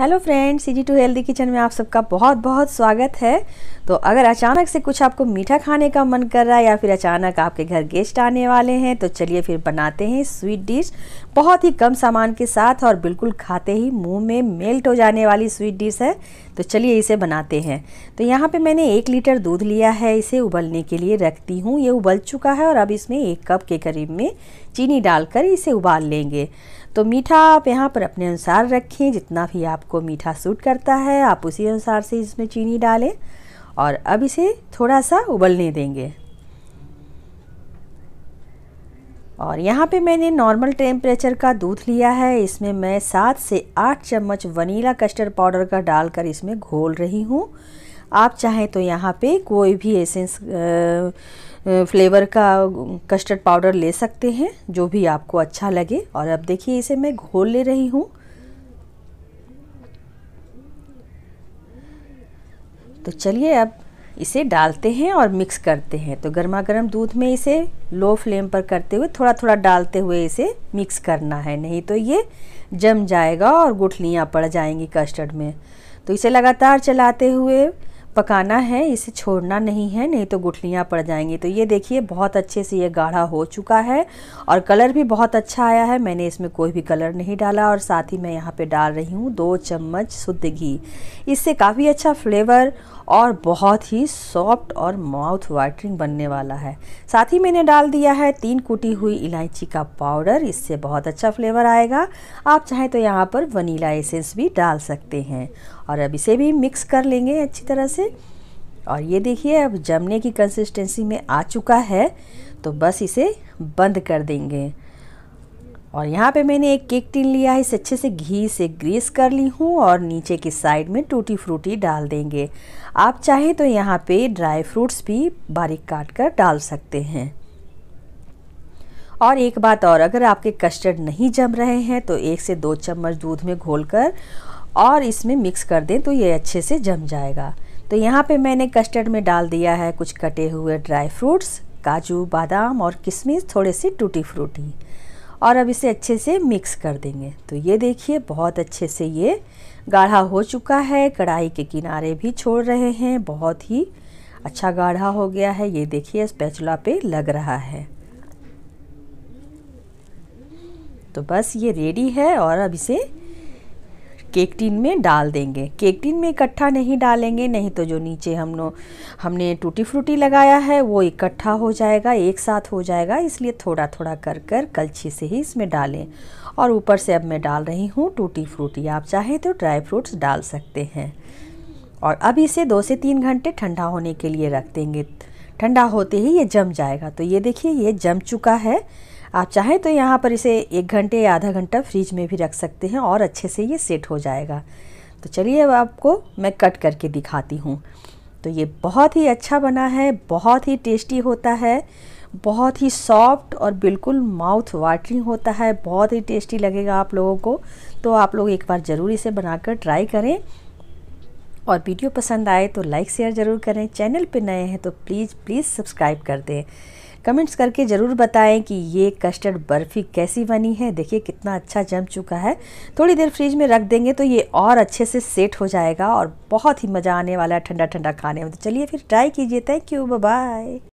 hello friends जी टू healthy kitchen में आप सबका बहुत बहुत स्वागत है तो अगर अचानक से कुछ आपको मीठा खाने का मन कर रहा है या फिर अचानक आपके घर गेस्ट आने वाले हैं तो चलिए फिर बनाते हैं स्वीट डिश बहुत ही कम सामान के साथ और बिल्कुल खाते ही मुंह में मेल्ट हो जाने वाली स्वीट डिश है तो चलिए इसे बनाते हैं तो यहाँ पर मैंने एक लीटर दूध लिया है इसे उबलने के लिए रखती हूँ ये उबल चुका है और अब इसमें एक कप के करीब में चीनी डालकर इसे उबाल लेंगे तो मीठा आप यहाँ पर अपने अनुसार रखें जितना भी आपको मीठा सूट करता है आप उसी अनुसार से इसमें चीनी डालें और अब इसे थोड़ा सा उबलने देंगे और यहाँ पे मैंने नॉर्मल टेम्परेचर का दूध लिया है इसमें मैं सात से आठ चम्मच वनीला कस्टर्ड पाउडर का डालकर इसमें घोल रही हूँ आप चाहें तो यहाँ पे कोई भी एसेंस फ्लेवर का कस्टर्ड पाउडर ले सकते हैं जो भी आपको अच्छा लगे और अब देखिए इसे मैं घोल ले रही हूँ तो चलिए अब इसे डालते हैं और मिक्स करते हैं तो गर्मा गर्म दूध में इसे लो फ्लेम पर करते हुए थोड़ा थोड़ा डालते हुए इसे मिक्स करना है नहीं तो ये जम जाएगा और गुठलियाँ पड़ जाएंगी कस्टर्ड में तो इसे लगातार चलाते हुए पकाना है इसे छोड़ना नहीं है नहीं तो गुठलियाँ पड़ जाएंगी तो ये देखिए बहुत अच्छे से ये गाढ़ा हो चुका है और कलर भी बहुत अच्छा आया है मैंने इसमें कोई भी कलर नहीं डाला और साथ ही मैं यहाँ पे डाल रही हूँ दो चम्मच शुद्ध घी इससे काफ़ी अच्छा फ्लेवर और बहुत ही सॉफ्ट और माउथ वाटरिंग बनने वाला है साथ ही मैंने डाल दिया है तीन कुटी हुई इलायची का पाउडर इससे बहुत अच्छा फ्लेवर आएगा आप चाहें तो यहाँ पर वनीला एसेंस भी डाल सकते हैं और अब इसे भी मिक्स कर लेंगे अच्छी तरह से और ये देखिए अब जमने की कंसिस्टेंसी में आ चुका है तो बस इसे बंद कर देंगे और यहाँ पे मैंने एक केक टिन लिया है इसे अच्छे से घी से ग्रीस कर ली हूँ और नीचे की साइड में टूटी फ्रूटी डाल देंगे आप चाहें तो यहाँ पे ड्राई फ्रूट्स भी बारीक काट कर डाल सकते हैं और एक बात और अगर आपके कस्टर्ड नहीं जम रहे हैं तो एक से दो चम्मच दूध में घोलकर और इसमें मिक्स कर दें तो ये अच्छे से जम जाएगा तो यहाँ पे मैंने कस्टर्ड में डाल दिया है कुछ कटे हुए ड्राई फ्रूट्स काजू बादाम और किशमिश थोड़े से टूटी फ्रूटी और अब इसे अच्छे से मिक्स कर देंगे तो ये देखिए बहुत अच्छे से ये गाढ़ा हो चुका है कढ़ाई के किनारे भी छोड़ रहे हैं बहुत ही अच्छा गाढ़ा हो गया है ये देखिए स्पैचुला पे लग रहा है तो बस ये रेडी है और अब इसे केक टिन में डाल देंगे केक टिन में इकट्ठा नहीं डालेंगे नहीं तो जो नीचे हम लोग हमने टूटी फ्रूटी लगाया है वो इकट्ठा हो जाएगा एक साथ हो जाएगा इसलिए थोड़ा थोड़ा कर कर कलछी से ही इसमें डालें और ऊपर से अब मैं डाल रही हूँ टूटी फ्रूटी आप चाहें तो ड्राई फ्रूट्स डाल सकते हैं और अब इसे दो से तीन घंटे ठंडा होने के लिए रख देंगे ठंडा होते ही ये जम जाएगा तो ये देखिए ये जम चुका है आप चाहें तो यहाँ पर इसे एक घंटे या आधा घंटा फ्रिज में भी रख सकते हैं और अच्छे से ये सेट हो जाएगा तो चलिए अब आपको मैं कट करके दिखाती हूँ तो ये बहुत ही अच्छा बना है बहुत ही टेस्टी होता है बहुत ही सॉफ्ट और बिल्कुल माउथ वाटरिंग होता है बहुत ही टेस्टी लगेगा आप लोगों को तो आप लोग एक बार ज़रूर इसे बनाकर ट्राई करें और वीडियो पसंद आए तो लाइक शेयर ज़रूर करें चैनल पर नए हैं तो प्लीज़ प्लीज़ सब्सक्राइब कर दें कमेंट्स करके ज़रूर बताएं कि ये कस्टर्ड बर्फ़ी कैसी बनी है देखिए कितना अच्छा जम चुका है थोड़ी देर फ्रिज में रख देंगे तो ये और अच्छे से सेट हो जाएगा और बहुत ही मज़ा आने वाला है ठंडा ठंडा खाने में तो चलिए फिर ट्राई कीजिए थैंक यू बाय